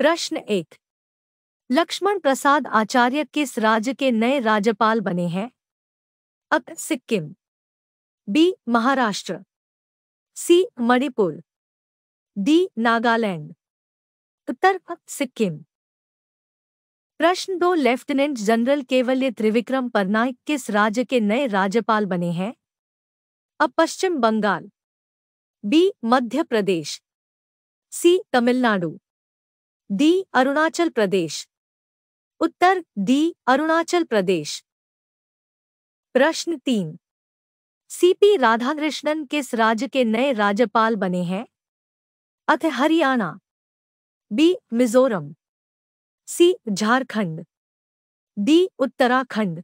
प्रश्न एक लक्ष्मण प्रसाद आचार्य किस राज्य के नए राज्यपाल बने हैं A Sikkim B Maharashtra C Manipur D Nagaland उत्तर सिक्किम प्रश्न दो लेफ्टिनेंट जनरल केवल्य त्रिविक्रम परनाइक किस राज्य के नए राज्यपाल बने हैं A Paschim Bengal B Madhya Pradesh C Tamil Nadu D Arunachal Pradesh उत्तर डी अरुणाचल प्रदेश प्रश्न तीन सीपी राधाकृष्णन किस राज्य के नए राज्यपाल बने हैं A Haryana B Mizoram C Jharkhand D Uttarakhand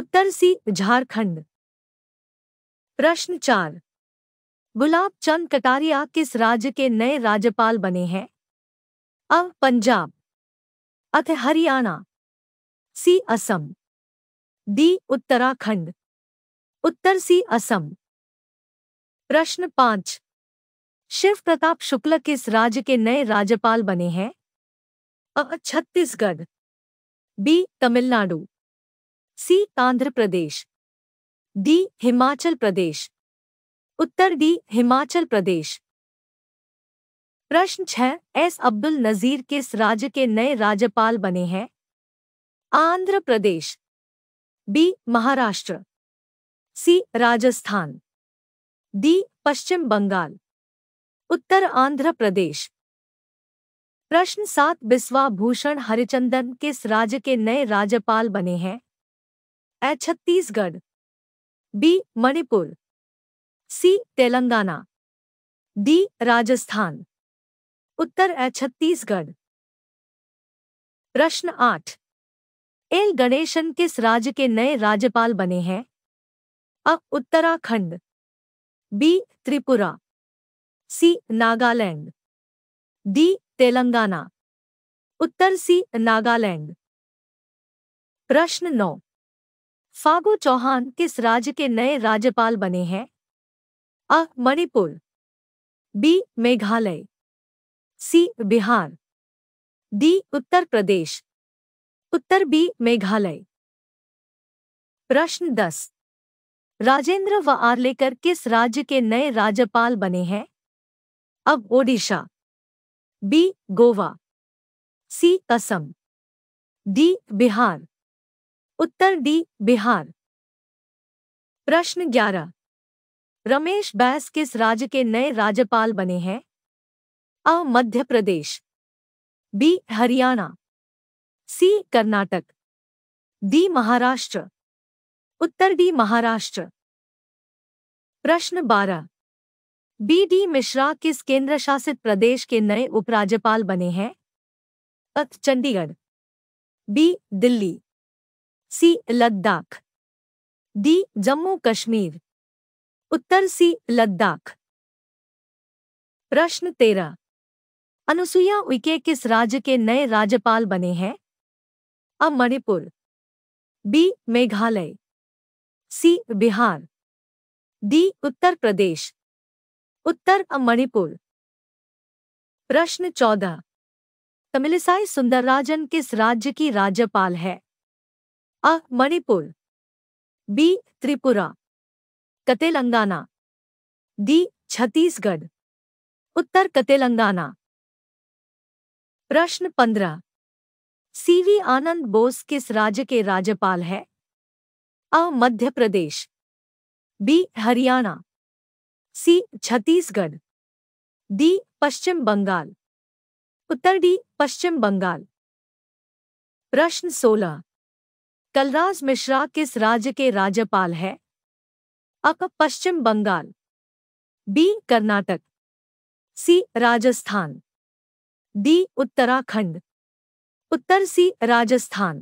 उत्तर सी झारखंड प्रश्न चार गुलाब चंद कटारिया किस राज्य के नए राज्यपाल बने हैं अ पंजाब अथ हरियाणा सी असम डी उत्तराखंड उत्तर सी असम प्रश्न पांच शिव प्रताप शुक्ल किस राज्य के नए राज्यपाल बने हैं A Chhattisgarh B Tamil Nadu C Andhra Pradesh D Himachal Pradesh उत्तर डी हिमाचल प्रदेश प्रश्न छह एस अब्दुल नजीर किस राज्य के नए राज्यपाल बने हैं Andhra Pradesh B Maharashtra C Rajasthan D Paschim Bengal उत्तर आंध्र प्रदेश प्रश्न सात बिस्वा भूषण हरिचंदन किस राज्य के नए राज्यपाल बने हैं A Chhattisgarh B Manipur C Telangana D Rajasthan उत्तर है छत्तीसगढ़ प्रश्न आठ एल गणेशन किस राज्य के नए राज्यपाल बने हैं A Uttarakhand B Tripura C Nagaland D Telangana उत्तर सी नागालैंड प्रश्न नौ फागु चौहान किस राज्य के नए राज्यपाल बने हैं अ Manipur B Meghalaya C Bihar D Uttar Pradesh उत्तर बी मेघालय प्रश्न दस राजेंद्र व आर्लेकर किस राज्य के नए राज्यपाल बने हैं अब Odisha B Goa C Assam D Bihar उत्तर डी बिहार प्रश्न ग्यारह रमेश बैस किस राज्य के नए राज्यपाल बने हैं A Madhya Pradesh B Haryana C Karnataka D Maharashtra उत्तर डी महाराष्ट्र प्रश्न बारह बी डी मिश्रा किस केंद्र शासित प्रदेश के नए उपराज्यपाल बने हैं A Chandigarh B Delhi C Ladakh D Jammu Kashmir उत्तर सी लद्दाख प्रश्न तेरह अनुसुईया उइके किस राज्य के नए राज्यपाल बने हैं अ Manipur B Meghalaya C Bihar D Uttar Pradesh उत्तर अ मणिपुर प्रश्न चौदह तमिलिसाई सुंदरराजन किस राज्य की राज्यपाल है अ मणिपुर बी त्रिपुरा कतेलंगाना डी छत्तीसगढ़ उत्तर कतेलंगाना प्रश्न पंद्रह सीवी आनंद बोस किस राज्य के राज्यपाल है A Madhya Pradesh B Haryana C Chhattisgarh D Paschim Bengal उत्तर डी पश्चिम बंगाल प्रश्न सोलह कलराज मिश्रा किस राज्य के राज्यपाल है A Paschim Bengal B Karnataka C Rajasthan D Uttarakhand उत्तर सी राजस्थान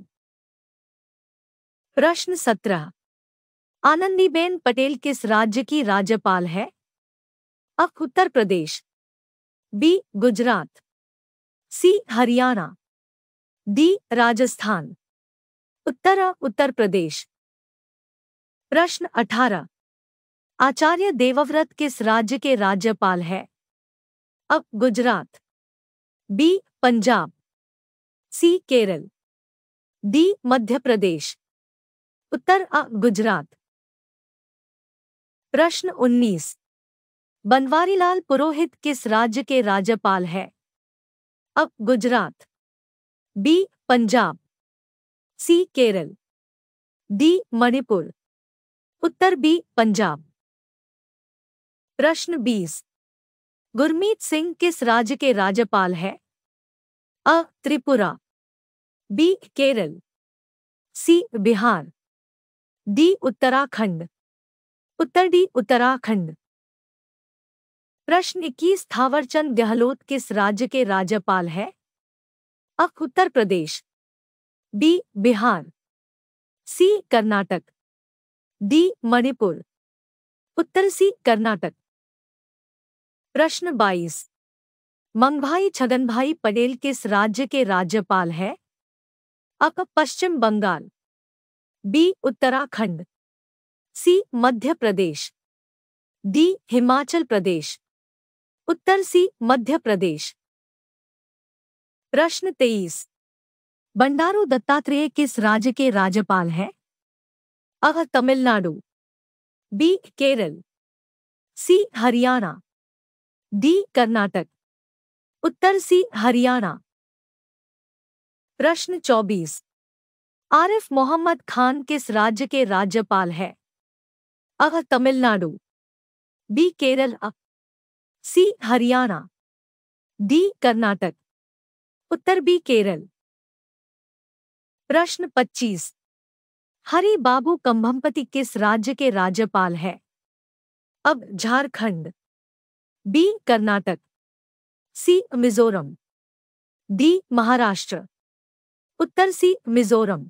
प्रश्न सत्रह आनंदीबेन पटेल किस राज्य की राज्यपाल है A Uttar Pradesh B Gujarat C Haryana D Rajasthan उत्तर उत्तर प्रदेश प्रश्न अठारह आचार्य देवव्रत किस राज्य के राज्यपाल है अब Gujarat B Punjab C Kerala D Madhya Pradesh उत्तर अ गुजरात प्रश्न 19 बनवारीलाल पुरोहित किस राज्य के राज्यपाल है A Gujarat B Punjab C Kerala D Manipur उत्तर बी पंजाब प्रश्न गुरमीत सिंह किस राज्य के राज्यपाल है A Tripura B Kerala C Bihar D Uttarakhand उत्तर डी उत्तराखंड प्रश्न इक्कीस थावरचंद गहलोत किस राज्य के राज्यपाल है A Uttar Pradesh B Bihar C Karnataka D Manipur उत्तर सी कर्नाटक प्रश्न 22 मंगभाई भाई पटेल किस राज्य के राज्यपाल है अक Paschim Bengal B Uttarakhand C Madhya Pradesh D Himachal Pradesh उत्तर सी मध्य प्रदेश प्रश्न 23 बंडारू दत्तात्रेय किस राज्य के राज्यपाल है अह Tamil Nadu B Kerala C Haryana D Karnataka उत्तर सी हरियाणा प्रश्न 24 आरिफ मोहम्मद खान किस राज्य के राज्यपाल है अह Tamil Nadu B Kerala C Haryana D Karnataka उत्तर बी केरल प्रश्न 25 हरी बाबू कंभमपति किस राज्य के राज्यपाल है अब Jharkhand B Karnataka C Mizoram D Maharashtra उत्तर सी मिजोरम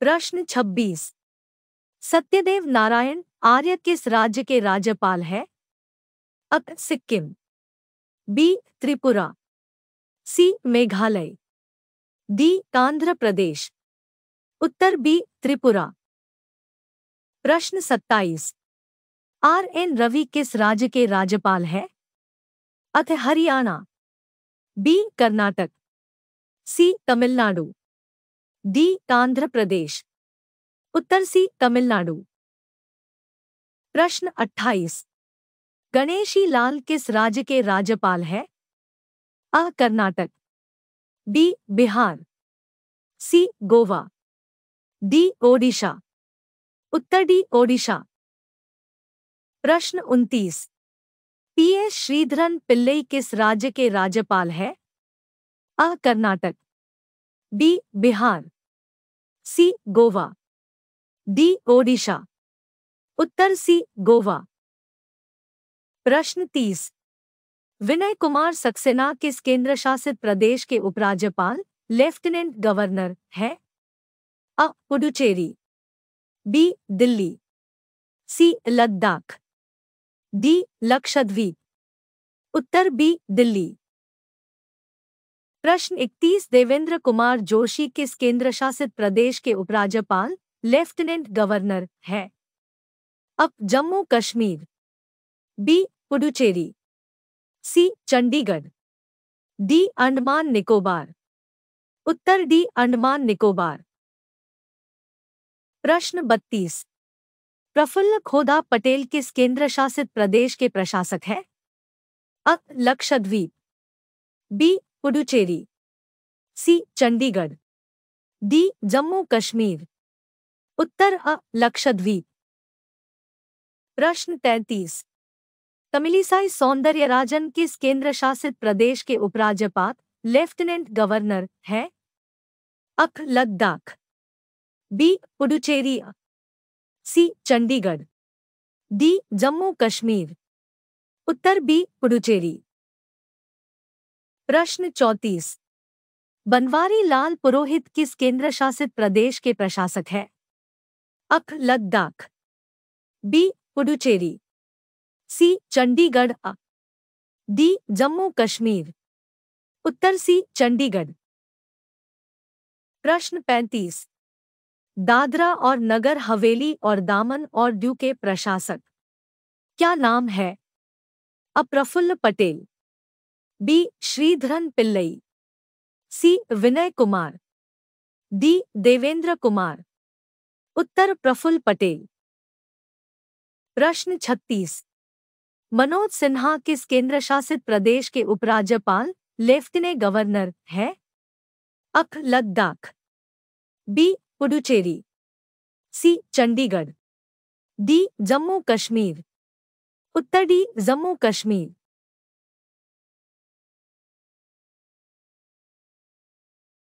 प्रश्न 26 सत्यदेव नारायण आर्य किस राज्य के राज्यपाल है अक Sikkim B Tripura C Meghalaya D Andhra Pradesh उत्तर बी त्रिपुरा प्रश्न सत्ताईस आर एन रवि किस राज्य के राज्यपाल है A Haryana B Karnataka C Tamil Nadu D Andhra Pradesh उत्तर सी तमिलनाडु प्रश्न 28 गणेशी लाल किस राज्य के राज्यपाल है अ Karnataka B Bihar C Goa D Odisha उत्तर डी ओडिशा प्रश्न उनतीस पी एस श्रीधरन पिल्लई किस राज्य के राज्यपाल है अ Karnataka B Bihar C Goa D Odisha उत्तर सी गोवा प्रश्न तीस विनय कुमार सक्सेना किस केंद्र शासित प्रदेश के उपराज्यपाल लेफ्टिनेंट गवर्नर है अ Puducherry B Delhi C Ladakh D Lakshadweep उत्तर बी दिल्ली प्रश्न 31 देवेंद्र कुमार जोशी किस केंद्र शासित प्रदेश के उपराज्यपाल लेफ्टिनेंट गवर्नर है अब Jammu Kashmir B Puducherry C Chandigarh D Andaman Nicobar उत्तर डी अंडमान निकोबार प्रश्न बत्तीस प्रफुल्ल खोदा पटेल किस केंद्र शासित प्रदेश के प्रशासक हैं अ Lakshadweep B Puducherry C Chandigarh D Jammu Kashmir उत्तर अ लक्षद्वीप प्रश्न तैतीस तमिलिसाई राजन किस केंद्र शासित प्रदेश के उपराज्यपाल लेफ्टिनेंट गवर्नर हैं अख Ladakh B Puducherry C Chandigarh D Jammu Kashmir उत्तर बी पुडुचेरी प्रश्न चौतीस बनवारी लाल पुरोहित किस केंद्र शासित प्रदेश के प्रशासक है अख लद्दाख बी पुडुचेरी सी चंडीगढ़ अ डी जम्मू कश्मीर उत्तर सी चंडीगढ़ प्रश्न पैंतीस दादरा और नगर हवेली और दामन और ड्यू के प्रशासक क्या नाम है अप्रफुल्ल Patel B Sreedharan Pillai C Vinay Kumar D Devendra Kumar उत्तर प्रफुल्ल पटेल प्रश्न 36 मनोज सिन्हा किस केंद्र शासित प्रदेश के उपराज्यपाल लेफ्टिनेंट गवर्नर है अख Ladakh B Puducherry C Chandigarh D Jammu Kashmir उत्तर डी जम्मू कश्मीर